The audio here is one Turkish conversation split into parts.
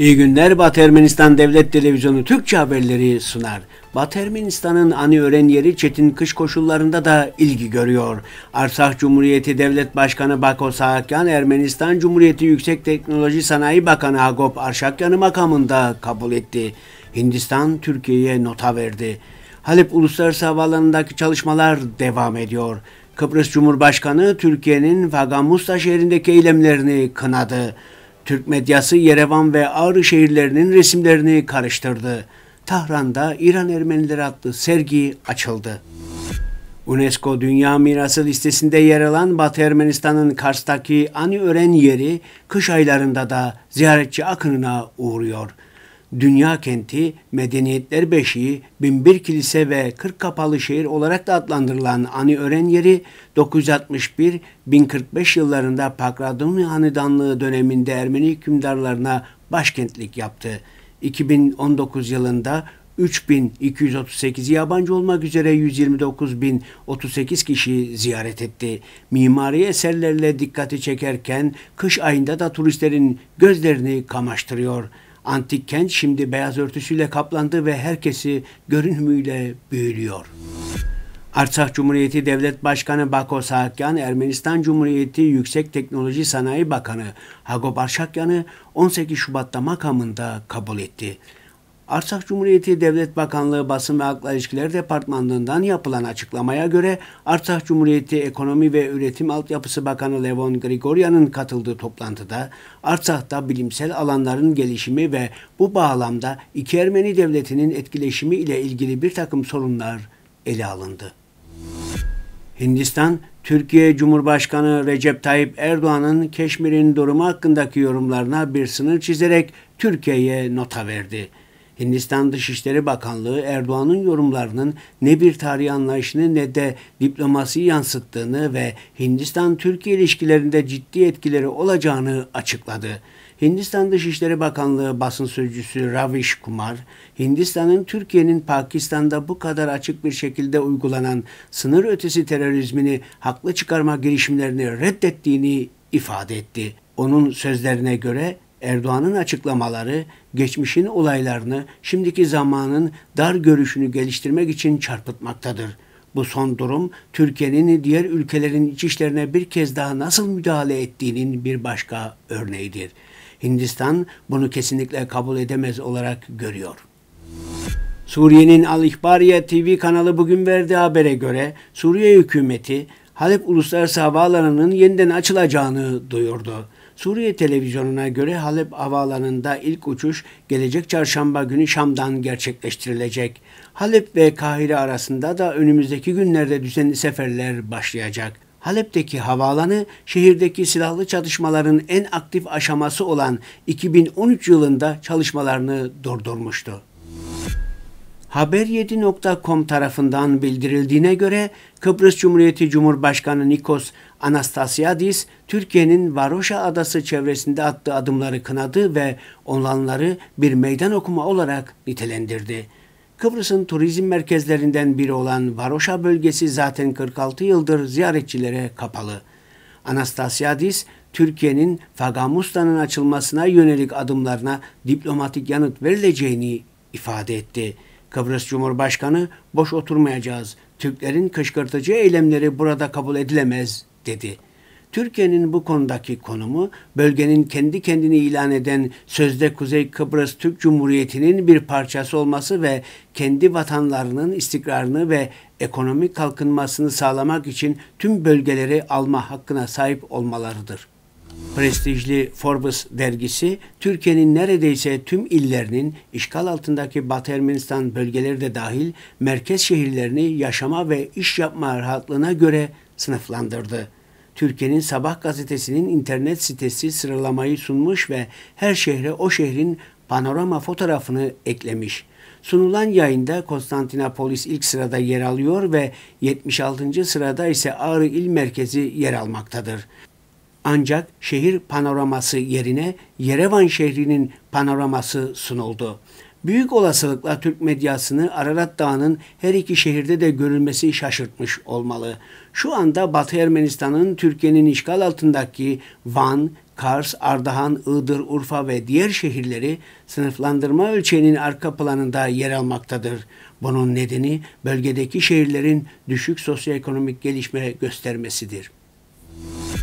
İyi günler Batı Ermenistan Devlet Televizyonu Türkçe haberleri sunar. Batı Ermenistan'ın ani öğren yeri çetin kış koşullarında da ilgi görüyor. Arsah Cumhuriyeti Devlet Başkanı Bako Saakyan, Ermenistan Cumhuriyeti Yüksek Teknoloji Sanayi Bakanı Agop Arşakyan'ı makamında kabul etti. Hindistan Türkiye'ye nota verdi. Halep Uluslararası Havaalanı'ndaki çalışmalar devam ediyor. Kıbrıs Cumhurbaşkanı Türkiye'nin Vagamusta şehrindeki eylemlerini kınadı. Türk medyası Yerevan ve Ağrı şehirlerinin resimlerini karıştırdı. Tahran'da İran Ermenileri adlı sergi açıldı. UNESCO Dünya Mirası listesinde yer alan Batı Ermenistan'ın Kars'taki Ani Ören yeri kış aylarında da ziyaretçi akınına uğruyor. Dünya kenti, medeniyetler beşiği, binbir kilise ve 40 kapalı şehir olarak da adlandırılan Ani Ören yeri 961-1045 yıllarında Pakradoni Hanedanlığı döneminde Ermeni hükümdarlarına başkentlik yaptı. 2019 yılında 3238 yabancı olmak üzere 129.038 kişi ziyaret etti. Mimari eserlerle dikkati çekerken kış ayında da turistlerin gözlerini kamaştırıyor.'' Antik kent şimdi beyaz örtüsüyle kaplandı ve herkesi görünümüyle büyülüyor. Artsakh Cumhuriyeti Devlet Başkanı Bako Saakyan, Ermenistan Cumhuriyeti Yüksek Teknoloji Sanayi Bakanı Hago Barşakyan'ı 18 Şubat'ta makamında kabul etti. Arsak Cumhuriyeti Devlet Bakanlığı Basın ve Halkla İlişkiler Departmanı'ndan yapılan açıklamaya göre Arsak Cumhuriyeti Ekonomi ve Üretim Altyapısı Bakanı Levon Grigoryan'ın katıldığı toplantıda Arsak'ta bilimsel alanların gelişimi ve bu bağlamda iki Ermeni devletinin etkileşimi ile ilgili bir takım sorunlar ele alındı. Hindistan, Türkiye Cumhurbaşkanı Recep Tayyip Erdoğan'ın Keşmir'in durumu hakkındaki yorumlarına bir sınır çizerek Türkiye'ye nota verdi. Hindistan Dışişleri Bakanlığı Erdoğan'ın yorumlarının ne bir tarih anlayışını ne de diplomasiyi yansıttığını ve Hindistan-Türkiye ilişkilerinde ciddi etkileri olacağını açıkladı. Hindistan Dışişleri Bakanlığı basın sözcüsü Ravish Kumar, Hindistan'ın Türkiye'nin Pakistan'da bu kadar açık bir şekilde uygulanan sınır ötesi terörizmini haklı çıkarma girişimlerini reddettiğini ifade etti. Onun sözlerine göre Erdoğan'ın açıklamaları geçmişin olaylarını şimdiki zamanın dar görüşünü geliştirmek için çarpıtmaktadır. Bu son durum Türkiye'nin diğer ülkelerin iç işlerine bir kez daha nasıl müdahale ettiğinin bir başka örneğidir. Hindistan bunu kesinlikle kabul edemez olarak görüyor. Suriye'nin Al-İhbariye TV kanalı bugün verdiği habere göre Suriye hükümeti Halep Uluslararası Havaalanı'nın yeniden açılacağını duyurdu. Suriye televizyonuna göre Halep havaalanında ilk uçuş gelecek çarşamba günü Şam'dan gerçekleştirilecek. Halep ve Kahire arasında da önümüzdeki günlerde düzenli seferler başlayacak. Halep'teki havaalanı şehirdeki silahlı çatışmaların en aktif aşaması olan 2013 yılında çalışmalarını durdurmuştu. Haber7.com tarafından bildirildiğine göre Kıbrıs Cumhuriyeti Cumhurbaşkanı Nikos Anastasiadis, Türkiye'nin Varoşa Adası çevresinde attığı adımları kınadı ve olanları bir meydan okuma olarak nitelendirdi. Kıbrıs'ın turizm merkezlerinden biri olan Varoşa bölgesi zaten 46 yıldır ziyaretçilere kapalı. Anastasiadis, Türkiye'nin Fagamustan'ın açılmasına yönelik adımlarına diplomatik yanıt verileceğini ifade etti. Kıbrıs Cumhurbaşkanı boş oturmayacağız. Türklerin kışkırtıcı eylemleri burada kabul edilemez dedi. Türkiye'nin bu konudaki konumu bölgenin kendi kendini ilan eden sözde Kuzey Kıbrıs Türk Cumhuriyeti'nin bir parçası olması ve kendi vatanlarının istikrarını ve ekonomik kalkınmasını sağlamak için tüm bölgeleri alma hakkına sahip olmalarıdır prestijli Forbes dergisi Türkiye'nin neredeyse tüm illerinin işgal altındaki Batı Ermenistan bölgeleri de dahil merkez şehirlerini yaşama ve iş yapma rahatlığına göre sınıflandırdı. Türkiye'nin Sabah gazetesinin internet sitesi sıralamayı sunmuş ve her şehre o şehrin panorama fotoğrafını eklemiş. Sunulan yayında Konstantinopolis ilk sırada yer alıyor ve 76. sırada ise Ağrı il merkezi yer almaktadır. Ancak şehir panoraması yerine Yerevan şehrinin panoraması sunuldu. Büyük olasılıkla Türk medyasını Ararat Dağı'nın her iki şehirde de görülmesi şaşırtmış olmalı. Şu anda Batı Ermenistan'ın Türkiye'nin işgal altındaki Van, Kars, Ardahan, Iğdır, Urfa ve diğer şehirleri sınıflandırma ölçeğinin arka planında yer almaktadır. Bunun nedeni bölgedeki şehirlerin düşük sosyoekonomik gelişme göstermesidir.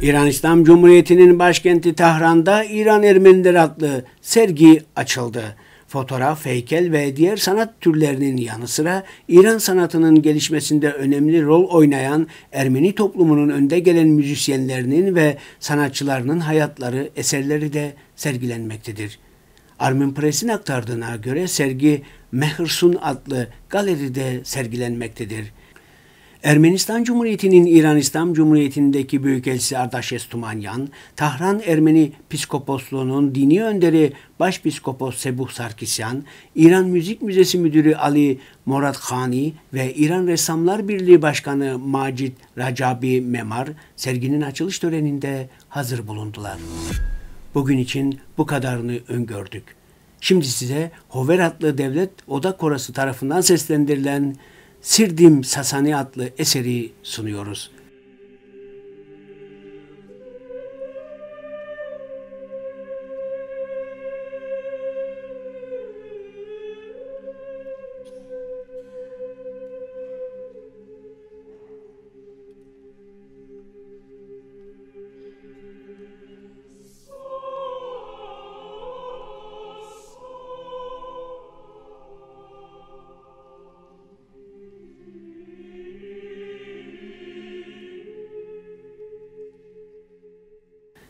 İran İslam Cumhuriyeti'nin başkenti Tahran'da İran Ermenileri adlı sergi açıldı. Fotoğraf, heykel ve diğer sanat türlerinin yanı sıra İran sanatının gelişmesinde önemli rol oynayan Ermeni toplumunun önde gelen müzisyenlerinin ve sanatçılarının hayatları, eserleri de sergilenmektedir. Armin Press'in aktardığına göre sergi Mehrsun adlı galeride sergilenmektedir. Ermenistan Cumhuriyeti'nin İran İslam Cumhuriyeti'ndeki Büyükelçisi Ardaşes Tumanyan, Tahran Ermeni Piskoposluğu'nun dini önderi Başpiskopos Sebuh Sarkisyan, İran Müzik Müzesi Müdürü Ali Morat Khani ve İran Ressamlar Birliği Başkanı Macit Racabi Memar serginin açılış töreninde hazır bulundular. Bugün için bu kadarını öngördük. Şimdi size Hover adlı devlet oda korası tarafından seslendirilen Sirdim Sasani adlı eseri sunuyoruz.